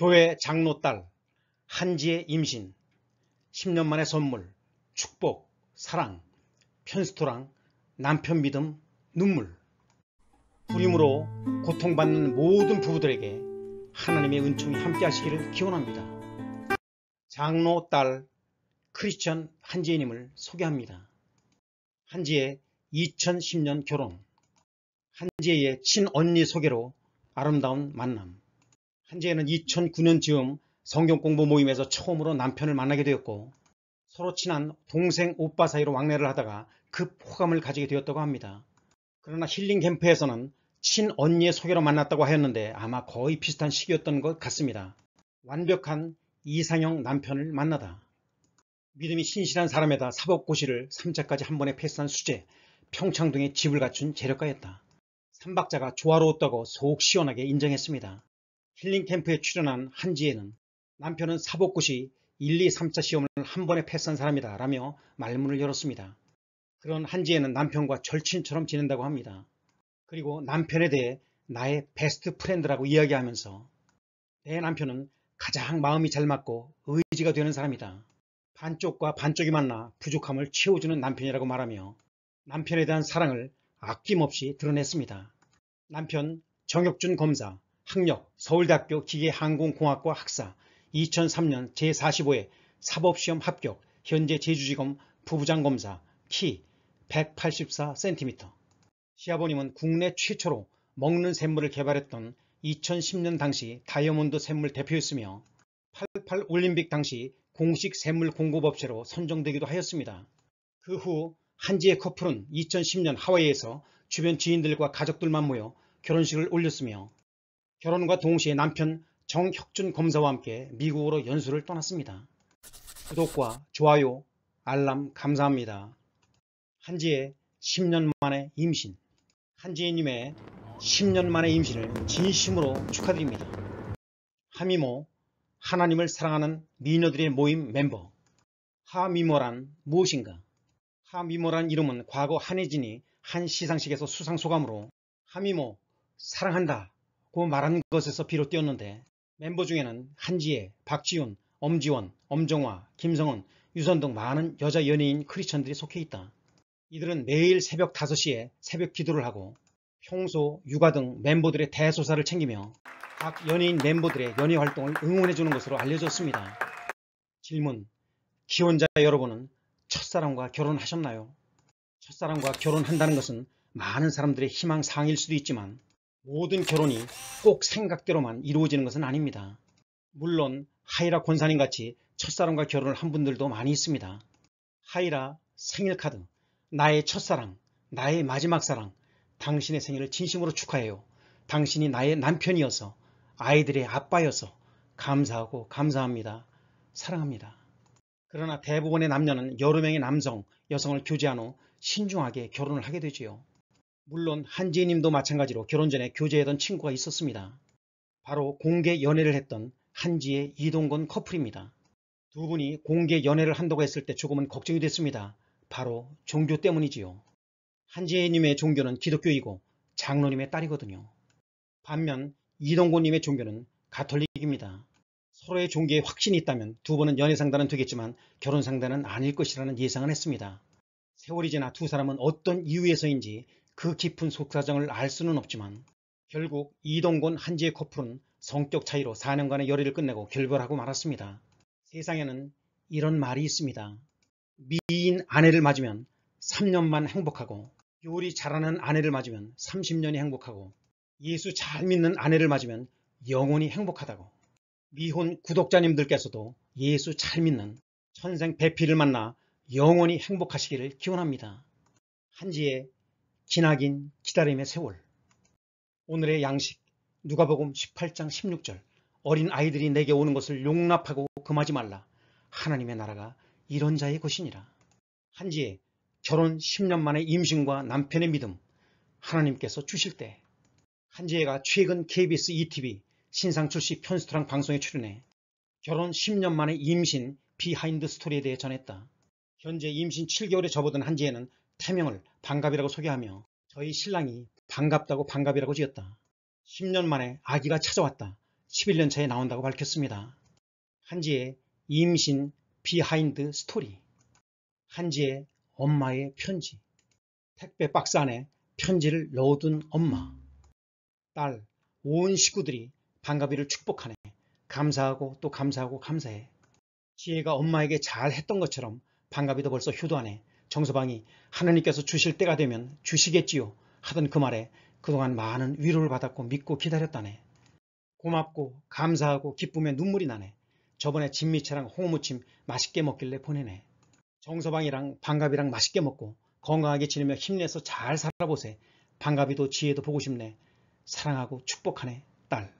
교회 장로 딸, 한지의 임신, 10년 만의 선물, 축복, 사랑, 편스토랑, 남편 믿음, 눈물. 불림으로 고통받는 모든 부부들에게 하나님의 은총이 함께 하시기를 기원합니다. 장로 딸 크리스천 한지혜님을 소개합니다. 한지혜 2010년 결혼 한지혜의 친언니 소개로 아름다운 만남 한재혜는 2009년쯤 성경공부 모임에서 처음으로 남편을 만나게 되었고 서로 친한 동생 오빠 사이로 왕래를 하다가 급 그 호감을 가지게 되었다고 합니다. 그러나 힐링 캠프에서는 친언니의 소개로 만났다고 하였는데 아마 거의 비슷한 시기였던 것 같습니다. 완벽한 이상형 남편을 만나다. 믿음이 신실한 사람에다 사법고시를 3차까지 한 번에 패스한 수재, 평창 등의 집을 갖춘 재력가였다. 삼박자가 조화로웠다고 속 시원하게 인정했습니다. 힐링 캠프에 출연한 한지혜는 남편은 사복고시 1, 2, 3차 시험을 한 번에 패스한 사람이다 라며 말문을 열었습니다. 그런 한지혜는 남편과 절친처럼 지낸다고 합니다. 그리고 남편에 대해 나의 베스트 프렌드라고 이야기하면서 내 남편은 가장 마음이 잘 맞고 의지가 되는 사람이다. 반쪽과 반쪽이 만나 부족함을 채워주는 남편이라고 말하며 남편에 대한 사랑을 아낌없이 드러냈습니다. 남편 정혁준 검사 학력, 서울대학교 기계항공공학과 학사, 2003년 제45회 사법시험 합격, 현재 제주지검 부부장검사, 키 184cm. 시아버님은 국내 최초로 먹는 샘물을 개발했던 2010년 당시 다이아몬드 샘물 대표였으며 88 올림픽 당시 공식 샘물 공급업체로 선정되기도 하였습니다. 그 후 한지의 커플은 2010년 하와이에서 주변 지인들과 가족들만 모여 결혼식을 올렸으며 결혼과 동시에 남편 정혁준 검사와 함께 미국으로 연수를 떠났습니다. 구독과 좋아요, 알람 감사합니다. 한지의 10년 만의 임신 한지혜님의 10년 만의 임신을 진심으로 축하드립니다. 하미모 하나님을 사랑하는 미녀들의 모임 멤버 하미모란 무엇인가? 하미모란 이름은 과거 한혜진이 한 시상식에서 수상 소감으로 하미모 사랑한다 고 그 말한 것에서 비롯되었는데 멤버 중에는 한지혜, 박지훈, 엄지원, 엄정화, 김성은, 유선등 많은 여자 연예인 크리스천들이 속해 있다. 이들은 매일 새벽 5시에 새벽 기도를 하고 평소 육아 등 멤버들의 대소사를 챙기며 각 연예인 멤버들의 연예 활동을 응원해주는 것으로 알려졌습니다. 질문 기혼자 여러분은 첫사랑과 결혼하셨나요? 첫사랑과 결혼한다는 것은 많은 사람들의 희망사항일 수도 있지만 모든 결혼이 꼭 생각대로만 이루어지는 것은 아닙니다. 물론 하이라 권사님 같이 첫사랑과 결혼을 한 분들도 많이 있습니다. 하이라 생일카드 나의 첫사랑 나의 마지막 사랑 당신의 생일을 진심으로 축하해요. 당신이 나의 남편이어서 아이들의 아빠여서 감사하고 감사합니다. 사랑합니다. 그러나 대부분의 남녀는 여러 명의 남성, 여성을 교제한 후 신중하게 결혼을 하게 되지요. 물론 한지혜님도 마찬가지로 결혼 전에 교제했던 친구가 있었습니다. 바로 공개 연애를 했던 한지혜 이동건 커플입니다. 두 분이 공개 연애를 한다고 했을 때 조금은 걱정이 됐습니다. 바로 종교 때문이지요. 한지혜님의 종교는 기독교이고 장로님의 딸이거든요. 반면 이동곤님의 종교는 가톨릭입니다. 서로의 종교에 확신이 있다면 두 분은 연애 상단은 되겠지만 결혼 상단은 아닐 것이라는 예상을 했습니다. 세월이 지나 두 사람은 어떤 이유에서인지 그 깊은 속사정을 알 수는 없지만 결국 이동곤 한지의 커플은 성격 차이로 4년간의 열의를 끝내고 결별하고 말았습니다. 세상에는 이런 말이 있습니다. 미인 아내를 맞으면 3년만 행복하고 요리 잘하는 아내를 맞으면 30년이 행복하고 예수 잘 믿는 아내를 맞으면 영원히 행복하다고 미혼 구독자님들께서도 예수 잘 믿는 천생 배필을 만나 영원히 행복하시기를 기원합니다. 한지의 기나긴 기다림의 세월 오늘의 양식 누가복음 18장 16절 어린 아이들이 내게 오는 것을 용납하고 금하지 말라 하나님의 나라가 이런 자의 것이니라 한지에 결혼 10년 만에 임신과 남편의 믿음 하나님께서 주실 때 한지혜가 최근 KBS ETV 신상 출시 편스토랑 방송에 출연해 결혼 10년 만에 임신 비하인드 스토리에 대해 전했다. 현재 임신 7개월에 접어든 한지혜는 태명을 반갑이라고 소개하며 저희 신랑이 반갑다고 반갑이라고 지었다. 10년 만에 아기가 찾아왔다. 11년 차에 나온다고 밝혔습니다. 한지의 임신 비하인드 스토리 한지의 엄마의 편지 택배 박스 안에 편지를 넣어둔 엄마 딸온 식구들이 반갑이를 축복하네 감사하고 또 감사하고 감사해 지혜가 엄마에게 잘했던 것처럼 반갑이도 벌써 효도하네 정서방이 하느님께서 주실 때가 되면 주시겠지요 하던 그 말에 그동안 많은 위로를 받았고 믿고 기다렸다네. 고맙고 감사하고 기쁨에 눈물이 나네. 저번에 진미채랑 홍무침 맛있게 먹길래 보내네. 정서방이랑 방갑이랑 맛있게 먹고 건강하게 지내며 힘내서 잘 살아보세. 방갑이도 지혜도 보고 싶네. 사랑하고 축복하네. 딸.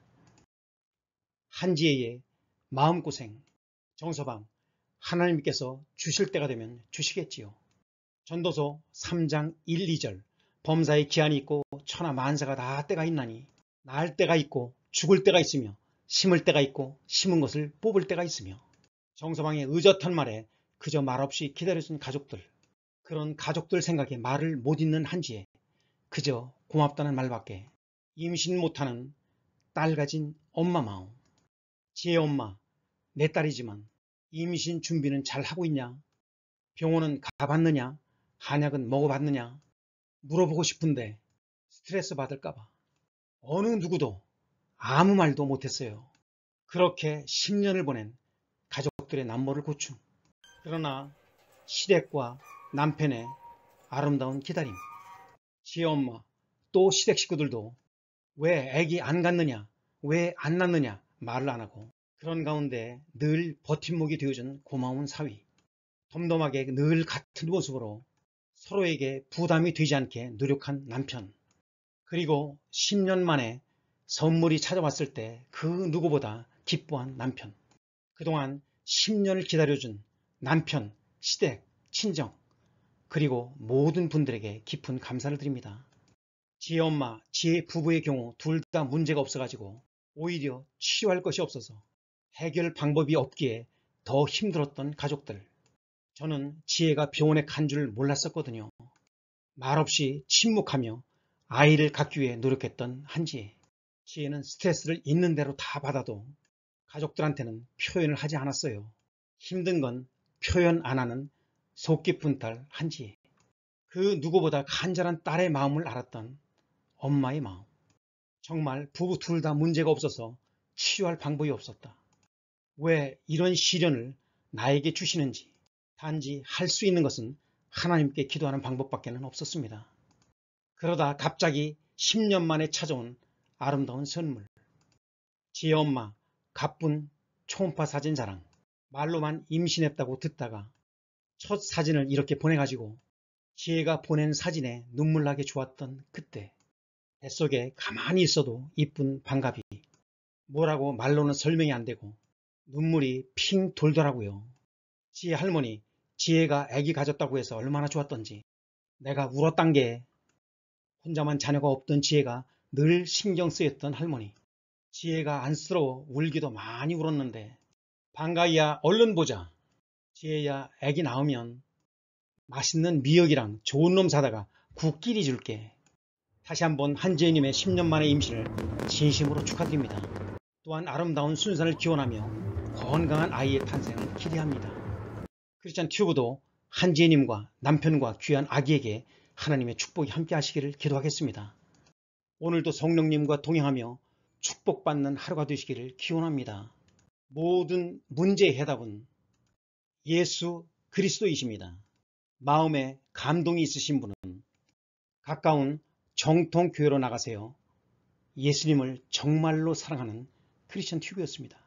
한지혜의 마음고생. 정서방. 하나님께서 주실 때가 되면 주시겠지요. 전도서 3장 1, 2절 범사에 기한이 있고 천하 만사가 다 때가 있나니 날 때가 있고 죽을 때가 있으며 심을 때가 있고 심은 것을 뽑을 때가 있으며 정서방의 의젓한 말에 그저 말없이 기다려준 가족들 그런 가족들 생각에 말을 못 잇는 한지에 그저 고맙다는 말밖에 임신 못하는 딸 가진 엄마 마음 지혜 엄마 내 딸이지만 임신 준비는 잘 하고 있냐 병원은 가봤느냐 한약은 먹어봤느냐? 물어보고 싶은데 스트레스 받을까봐 어느 누구도 아무 말도 못했어요. 그렇게 10년을 보낸 가족들의 남모를 고충. 그러나 시댁과 남편의 아름다운 기다림. 지 엄마 또 시댁 식구들도 왜 애기 안 갔느냐 왜 안 낳느냐 말을 안 하고 그런 가운데 늘 버팀목이 되어준 고마운 사위 덤덤하게 늘 같은 모습으로 서로에게 부담이 되지 않게 노력한 남편 그리고 10년 만에 선물이 찾아왔을 때 그 누구보다 기뻐한 남편 그동안 10년을 기다려준 남편, 시댁, 친정 그리고 모든 분들에게 깊은 감사를 드립니다. 지혜 엄마, 지혜 부부의 경우 둘 다 문제가 없어가지고 오히려 치유할 것이 없어서 해결 방법이 없기에 더 힘들었던 가족들 저는 지혜가 병원에 간 줄 몰랐었거든요. 말없이 침묵하며 아이를 갖기 위해 노력했던 한지혜. 지혜는 스트레스를 있는 대로 다 받아도 가족들한테는 표현을 하지 않았어요. 힘든 건 표현 안 하는 속 깊은 딸 한지혜. 그 누구보다 간절한 딸의 마음을 알았던 엄마의 마음. 정말 부부 둘 다 문제가 없어서 치유할 방법이 없었다. 왜 이런 시련을 나에게 주시는지 단지 할 수 있는 것은 하나님께 기도하는 방법밖에는 없었습니다. 그러다 갑자기 10년 만에 찾아온 아름다운 선물 지엄마 혜 가쁜 초음파 사진 자랑 말로만 임신했다고 듣다가 첫 사진을 이렇게 보내가지고 지혜가 보낸 사진에 눈물나게 좋았던 그때 뱃속에 가만히 있어도 이쁜 반갑이 뭐라고 말로는 설명이 안되고 눈물이 핑 돌더라고요. 지혜 할머니 지혜가 애기 가졌다고 해서 얼마나 좋았던지 내가 울었단 게 혼자만 자녀가 없던 지혜가 늘 신경 쓰였던 할머니 지혜가 안쓰러워 울기도 많이 울었는데 반가이야 얼른 보자 지혜야 애기 나오면 맛있는 미역이랑 좋은 놈 사다가 국끼리 줄게 다시 한번 한지혜님의 10년 만의 임신을 진심으로 축하드립니다 또한 아름다운 순산을 기원하며 건강한 아이의 탄생을 기대합니다 크리스찬 튜브도 한지혜님과 남편과 귀한 아기에게 하나님의 축복이 함께 하시기를 기도하겠습니다. 오늘도 성령님과 동행하며 축복받는 하루가 되시기를 기원합니다. 모든 문제의 해답은 예수 그리스도이십니다. 마음에 감동이 있으신 분은 가까운 정통교회로 나가세요. 예수님을 정말로 사랑하는 크리스천 튜브였습니다.